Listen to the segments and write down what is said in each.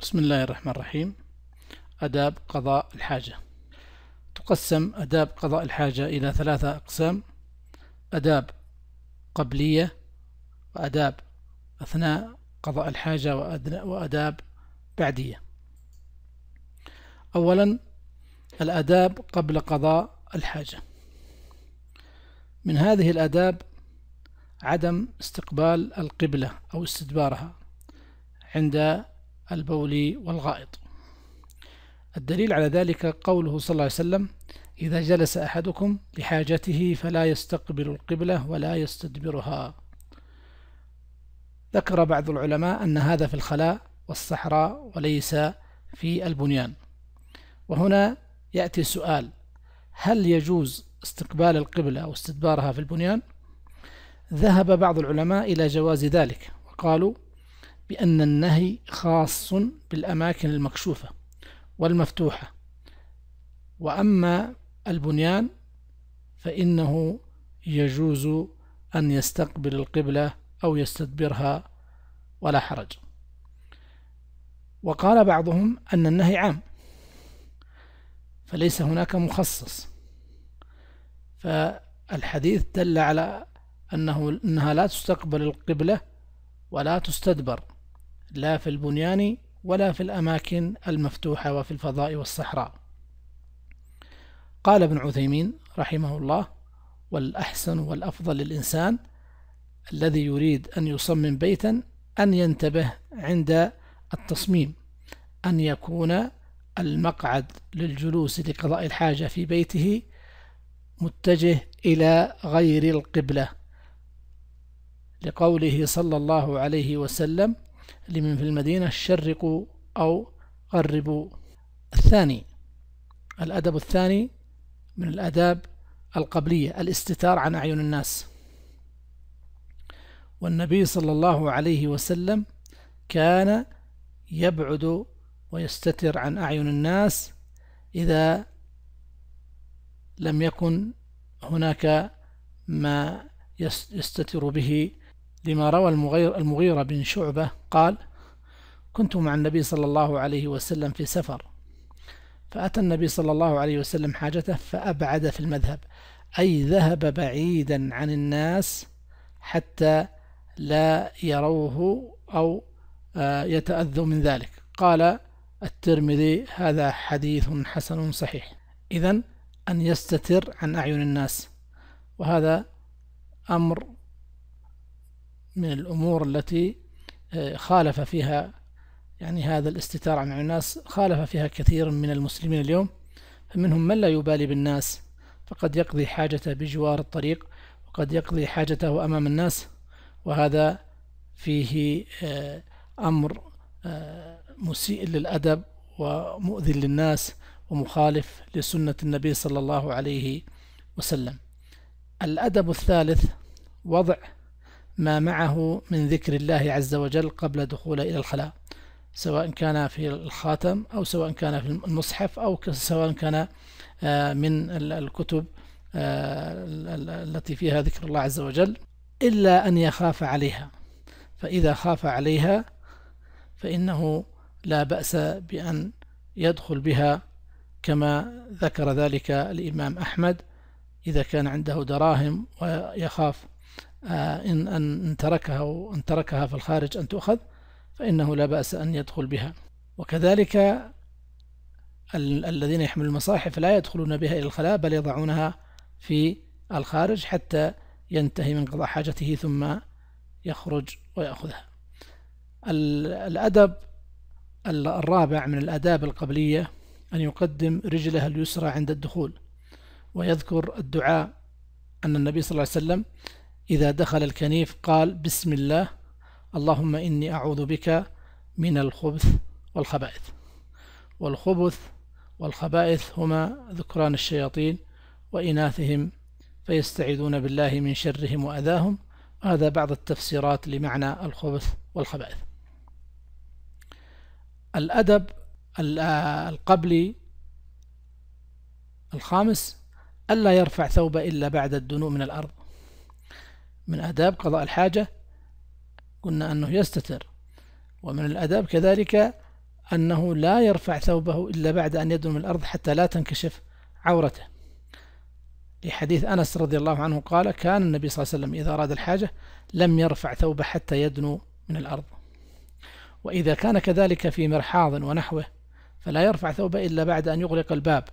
بسم الله الرحمن الرحيم أداب قضاء الحاجة تقسم أداب قضاء الحاجة إلى ثلاثة أقسام أداب قبلية وأداب أثناء قضاء الحاجة وأداب بعدية أولا الأداب قبل قضاء الحاجة من هذه الأداب عدم استقبال القبلة أو استدبارها عند البول والغائط الدليل على ذلك قوله صلى الله عليه وسلم إذا جلس أحدكم لحاجته فلا يستقبل القبلة ولا يستدبرها ذكر بعض العلماء أن هذا في الخلاء والصحراء وليس في البنيان وهنا يأتي السؤال هل يجوز استقبال القبلة أو استدبارها في البنيان؟ ذهب بعض العلماء إلى جواز ذلك وقالوا بأن النهي خاص بالأماكن المكشوفة والمفتوحة وأما البنيان فإنه يجوز أن يستقبل القبلة أو يستدبرها ولا حرج وقال بعضهم أن النهي عام فليس هناك مخصص فالحديث دل على أنه أنها لا تستقبل القبلة ولا تستدبر لا في البنيان ولا في الأماكن المفتوحة وفي الفضاء والصحراء قال ابن عثيمين رحمه الله والأحسن والأفضل للإنسان الذي يريد أن يصمم بيتا أن ينتبه عند التصميم أن يكون المقعد للجلوس لقضاء الحاجة في بيته متجه إلى غير القبلة لقوله صلى الله عليه وسلم لمن في المدينة شرقوا أو غربوا الثاني الأدب الثاني من الأداب القبلية الاستتار عن أعين الناس والنبي صلى الله عليه وسلم كان يبعد ويستتر عن أعين الناس إذا لم يكن هناك ما يستتر به لما روى المغير المغيرة بن شعبة قال كنت مع النبي صلى الله عليه وسلم في سفر فأتى النبي صلى الله عليه وسلم حاجته فأبعد في المذهب أي ذهب بعيدا عن الناس حتى لا يروه أو آه، يتأذوا من ذلك قال الترمذي هذا حديث حسن صحيح إذا أن يستتر عن أعين الناس وهذا أمر من الأمور التي آه، خالف فيها يعني هذا الاستتار عن الناس خالف فيها كثير من المسلمين اليوم فمنهم من لا يبالي بالناس فقد يقضي حاجته بجوار الطريق وقد يقضي حاجته أمام الناس وهذا فيه آه، أمر آه، مسيء للأدب ومؤذي للناس ومخالف لسنة النبي صلى الله عليه وسلم الأدب الثالث وضع ما معه من ذكر الله عز وجل قبل دخوله إلى الخلاء سواء كان في الخاتم أو سواء كان في المصحف أو سواء كان آه، من الكتب آه، التي فيها ذكر الله عز وجل إلا أن يخاف عليها فإذا خاف عليها فإنه لا بأس بأن يدخل بها كما ذكر ذلك الإمام أحمد إذا كان عنده دراهم ويخاف آه، إن, أن تركها وإن تركها في الخارج أن تؤخذ فإنه لا بأس أن يدخل بها وكذلك الذين يحملون المصاحف لا يدخلون بها إلى الخلاء بل يضعونها في الخارج حتى ينتهي من قضاء حاجته ثم يخرج ويأخذها الأدب الرابع من الأداب القبلية أن يقدم رجله اليسرى عند الدخول ويذكر الدعاء أن النبي صلى الله عليه وسلم إذا دخل الكنيف قال بسم الله اللهم إني أعوذ بك من الخبث والخبائث والخبث والخبائث هما ذكران الشياطين وإناثهم فيستعيذون بالله من شرهم وأذاهم هذا بعض التفسيرات لمعنى الخبث والخبائث الأدب القبلي الخامس ألا يرفع ثوب إلا بعد الدنو من الأرض من آداب قضاء الحاجة قلنا أنه يستتر ومن الآداب كذلك أنه لا يرفع ثوبه إلا بعد أن يدنو من الأرض حتى لا تنكشف عورته لحديث أنس رضي الله عنه قال كان النبي صلى الله عليه وسلم إذا أراد الحاجة لم يرفع ثوبه حتى يدنو من الأرض وإذا كان كذلك في مرحاض ونحوه فلا يرفع ثوبه إلا بعد أن يغلق الباب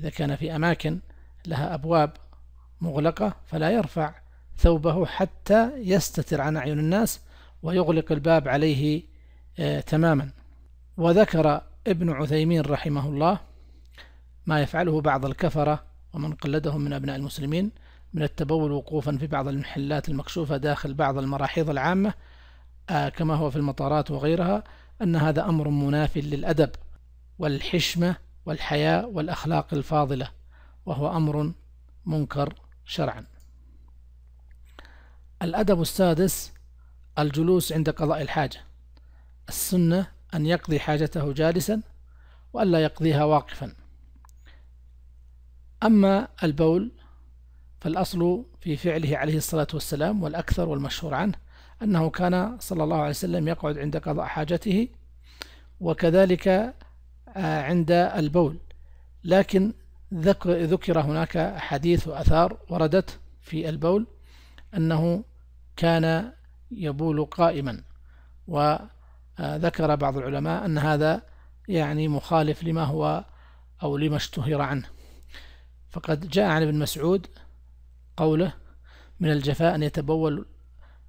إذا كان في أماكن لها أبواب مغلقة فلا يرفع ثوبه حتى يستتر عن أعين الناس ويغلق الباب عليه آه، تماما وذكر ابن عثيمين رحمه الله ما يفعله بعض الكفرة ومن قلدهم من أبناء المسلمين من التبول وقوفا في بعض المحلات المكشوفة داخل بعض المراحيض العامة آه، كما هو في المطارات وغيرها أن هذا أمر مناف للأدب والحشمة والحياء والأخلاق الفاضلة وهو أمر منكر شرعا الأدب السادس الجلوس عند قضاء الحاجة السنة أن يقضي حاجته جالسا وألا يقضيها واقفا أما البول فالأصل في فعله عليه الصلاة والسلام والأكثر والمشهور عنه أنه كان صلى الله عليه وسلم يقعد عند قضاء حاجته وكذلك آه، عند البول لكن ذكر هناك حديث وأثار وردت في البول أنه كان يبول قائما وذكر بعض العلماء أن هذا يعني مخالف لما هو أو لما اشتهر عنه فقد جاء عن ابن مسعود قوله من الجفاء أن يتبول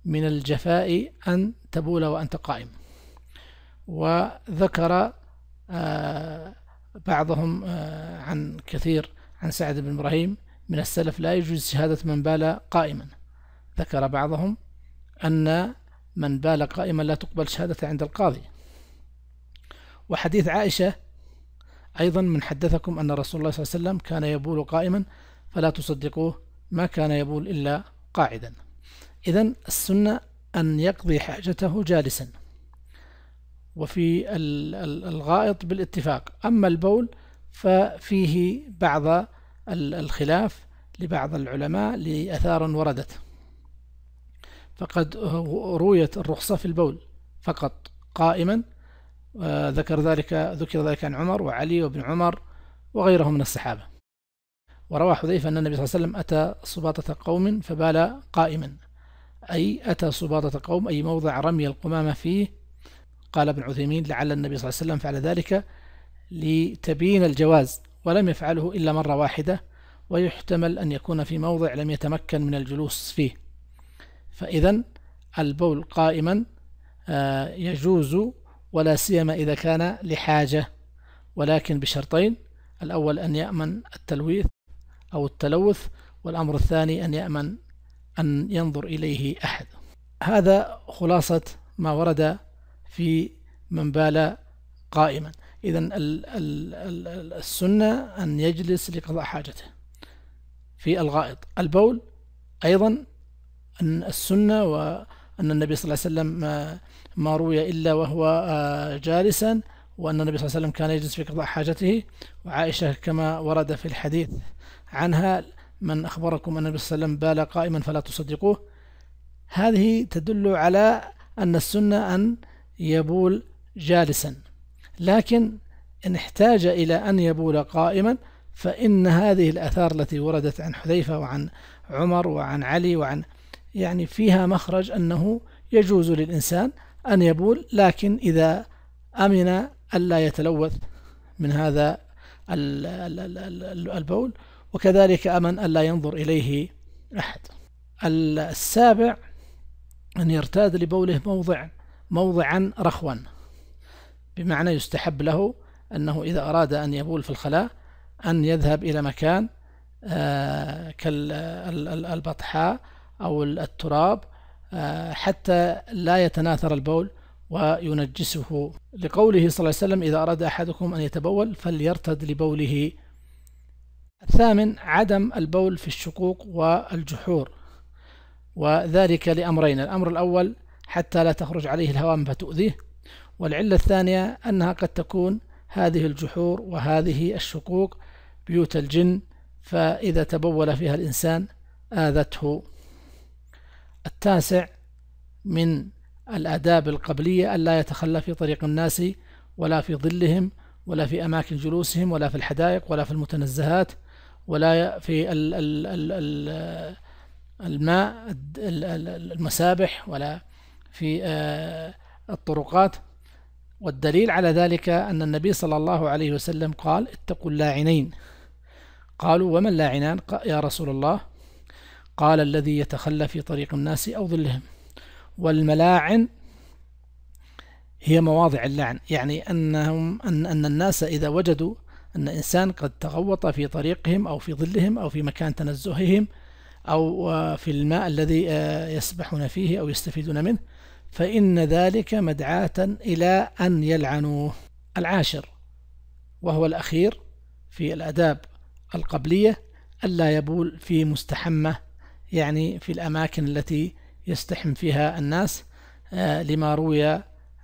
من الجفاء أن تبول وأنت قائم وذكر آه، بعضهم آه، عن كثير عن سعد بن إبراهيم من السلف لا يجوز شهادة من بال قائما ذكر بعضهم أن من بال قائما لا تقبل شهادته عند القاضي وحديث عائشة أيضا من حدثكم أن رسول الله صلى الله عليه وسلم كان يبول قائما فلا تصدقوه ما كان يبول إلا قاعدا إذا السنة أن يقضي حاجته جالسا وفي الغائط بالاتفاق أما البول ففيه بعض الخلاف لبعض العلماء لأثار وردت فقد رويت الرخصة في البول فقط قائما آه، ذكر ذلك ذكر ذلك عن عمر وعلي وابن عمر وغيرهم من الصحابة وروى حذيفة أن النبي صلى الله عليه وسلم أتى سباطة قوم فبال قائما أي أتى سباطة قوم أي موضع رمي القمامة فيه قال ابن عثيمين لعل النبي صلى الله عليه وسلم فعل ذلك لتبيين الجواز ولم يفعله إلا مرة واحدة ويحتمل أن يكون في موضع لم يتمكن من الجلوس فيه فإذا البول قائما آه، يجوز ولا سيما إذا كان لحاجة ولكن بشرطين الأول أن يأمن التلويث أو التلوث والأمر الثاني أن يأمن أن ينظر إليه أحد هذا خلاصة ما ورد في من بال قائما إذا السنة أن يجلس لقضاء حاجته في الغائط البول أيضا أن السنة وأن النبي صلى الله عليه وسلم ما, روي إلا وهو آه، جالسا وأن النبي صلى الله عليه وسلم كان يجلس في قضاء حاجته وعائشة كما ورد في الحديث عنها من أخبركم أن النبي صلى الله عليه وسلم بال قائما فلا تصدقوه هذه تدل على أن السنة أن يبول جالسا لكن إن احتاج إلى أن يبول قائما فإن هذه الأثار التي وردت عن حذيفة وعن عمر وعن علي وعن يعني فيها مخرج أنه يجوز للإنسان أن يبول لكن إذا أمن ألا يتلوث من هذا البول وكذلك أمن ألا ينظر إليه أحد السابع أن يرتاد لبوله موضع موضعا رخوا بمعنى يستحب له أنه إذا أراد أن يبول في الخلاء أن يذهب إلى مكان آه، كالبطحاء أو التراب آه، حتى لا يتناثر البول وينجسه لقوله صلى الله عليه وسلم إذا أراد أحدكم أن يتبول فليرتد لبوله الثامن عدم البول في الشقوق والجحور وذلك لأمرين الأمر الأول حتى لا تخرج عليه الهوام فتؤذيه والعلة الثانية أنها قد تكون هذه الجحور وهذه الشقوق بيوت الجن فإذا تبول فيها الإنسان آذته التاسع من الآداب القبلية ألا يتخلى في طريق الناس ولا في ظلهم ولا في أماكن جلوسهم ولا في الحدائق ولا في المتنزهات ولا في الماء المسابح ولا في آه، الطرقات والدليل على ذلك أن النبي صلى الله عليه وسلم قال اتقوا اللاعنين قالوا وما اللاعنان يا رسول الله قال الذي يتخلى في طريق الناس أو ظلهم والملاعن هي مواضع اللعن يعني أنهم أن, أن الناس إذا وجدوا أن إنسان قد تغوط في طريقهم أو في ظلهم أو في مكان تنزههم أو آه، في الماء الذي آه، يسبحون فيه أو يستفيدون منه فإن ذلك مدعاة إلى أن يلعنوه العاشر وهو الأخير في الأداب القبلية ألا يبول في مستحمة يعني في الأماكن التي يستحم فيها الناس آه، لما روي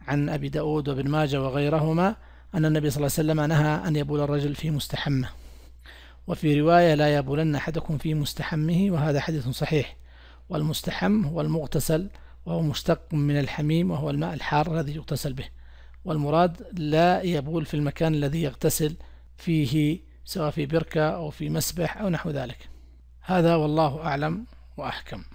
عن أبي داود وابن ماجة وغيرهما أن النبي صلى الله عليه وسلم نهى أن يبول الرجل في مستحمه وفي رواية لا يبولن أحدكم في مستحمه وهذا حديث صحيح والمستحم هو المغتسل وهو مشتق من الحميم وهو الماء الحار الذي يغتسل به والمراد لا يبول في المكان الذي يغتسل فيه سواء في بركة أو في مسبح أو نحو ذلك هذا والله أعلم Wacom